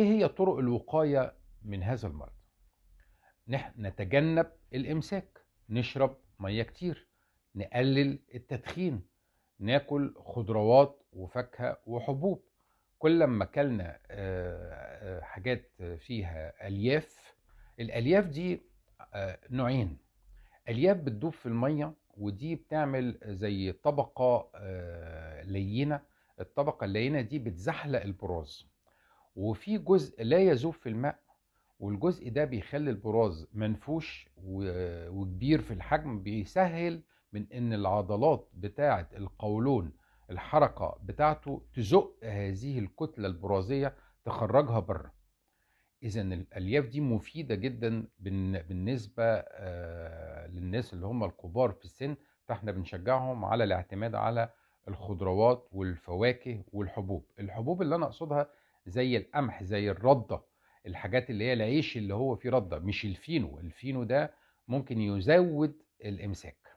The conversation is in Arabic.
إيه هي طرق الوقاية من هذا المرض؟ نحن نتجنب الإمساك نشرب مية كتير نقلل التدخين ناكل خضروات وفاكهة وحبوب كل ما اكلنا آه، آه، حاجات فيها الياف الالياف دي آه، نوعين الياف بتدوب في الميه ودي بتعمل زي طبقه لينه الطبقه اللينه دي بتزحلق البراز وفي جزء لا يذوب في الماء والجزء ده بيخلي البراز منفوش وكبير في الحجم بيسهل من ان العضلات بتاعه القولون الحركه بتاعته تزق هذه الكتله البرازيه تخرجها بره اذا الالياف دي مفيده جدا بالنسبه آه، للناس اللي هم الكبار في السن فاحنا بنشجعهم على الاعتماد على الخضروات والفواكه والحبوب الحبوب اللي انا اقصدها زي القمح زي الرده الحاجات اللي هي العيش اللي هو فيه رده مش الفينو الفينو ده ممكن يزود الامساك